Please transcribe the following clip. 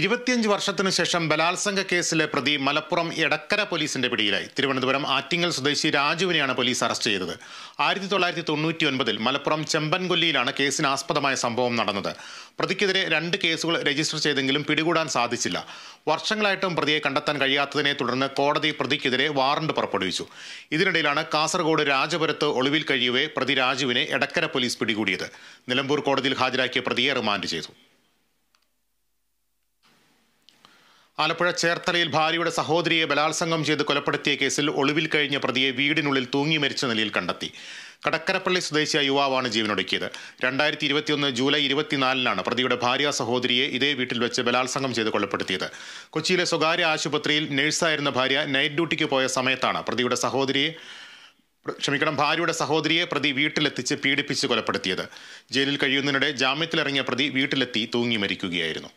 ഇരുപത്തിയഞ്ച് വർഷത്തിനു ശേഷം ബലാത്സംഗ കേസിലെ പ്രതി മലപ്പുറം എടക്കര പോലീസിന്റെ പിടിയിലായി തിരുവനന്തപുരം ആറ്റിങ്ങൽ സ്വദേശി രാജുവിനെയാണ് പോലീസ് അറസ്റ്റ് ചെയ്തത് ആയിരത്തി തൊള്ളായിരത്തി തൊണ്ണൂറ്റി ഒൻപതിൽ മലപ്പുറം ചെമ്പൻകൊല്ലിയിലാണ് കേസിനാസ്പദമായ സംഭവം നടന്നത് പ്രതിക്കെതിരെ രണ്ട് കേസുകൾ രജിസ്റ്റർ ചെയ്തെങ്കിലും പിടികൂടാൻ സാധിച്ചില്ല വർഷങ്ങളായിട്ടും പ്രതിയെ കണ്ടെത്താൻ കഴിയാത്തതിനെ തുടർന്ന് കോടതി പ്രതിക്കെതിരെ വാറണ്ട് പുറപ്പെടുവിച്ചു ഇതിനിടയിലാണ് കാസർഗോഡ് രാജപുരത്ത് ഒളിവിൽ കഴിയവേ പ്രതി രാജുവിനെ എടക്കര പോലീസ് പിടികൂടിയത് നിലമ്പൂർ കോടതിയിൽ ഹാജരാക്കിയ പ്രതിയെ റിമാൻഡ് ചെയ്തു ആലപ്പുഴ ചേർത്തലയിൽ ഭാര്യയുടെ സഹോദരിയെ ബലാത്സംഗം ചെയ്ത് കൊലപ്പെടുത്തിയ കേസിൽ ഒളിവിൽ കഴിഞ്ഞ പ്രതിയെ വീടിനുള്ളിൽ തൂങ്ങി മരിച്ച നിലയിൽ കണ്ടെത്തി കടക്കരപ്പള്ളി സ്വദേശിയായ യുവാവാണ് ജീവനൊടുക്കിയത് രണ്ടായിരത്തി ഇരുപത്തിയൊന്ന് ജൂലൈ ഇരുപത്തിനാലിനാണ് പ്രതിയുടെ ഭാര്യ സഹോദരിയെ ഇതേ വീട്ടിൽ വെച്ച് ബലാത്സംഗം ചെയ്ത് കൊലപ്പെടുത്തിയത് കൊച്ചിയിലെ സ്വകാര്യ ആശുപത്രിയിൽ നഴ്സായിരുന്ന ഭാര്യ നൈറ്റ് ഡ്യൂട്ടിക്ക് പോയ സമയത്താണ് പ്രതിയുടെ സഹോദരിയെ ക്ഷമിക്കണം ഭാര്യയുടെ സഹോദരിയെ പ്രതി വീട്ടിലെത്തിച്ച് പീഡിപ്പിച്ച് കൊലപ്പെടുത്തിയത് ജയിലിൽ കഴിയുന്നതിനിടെ ജാമ്യത്തിലിറങ്ങിയ പ്രതി വീട്ടിലെത്തി തൂങ്ങി മരിക്കുകയായിരുന്നു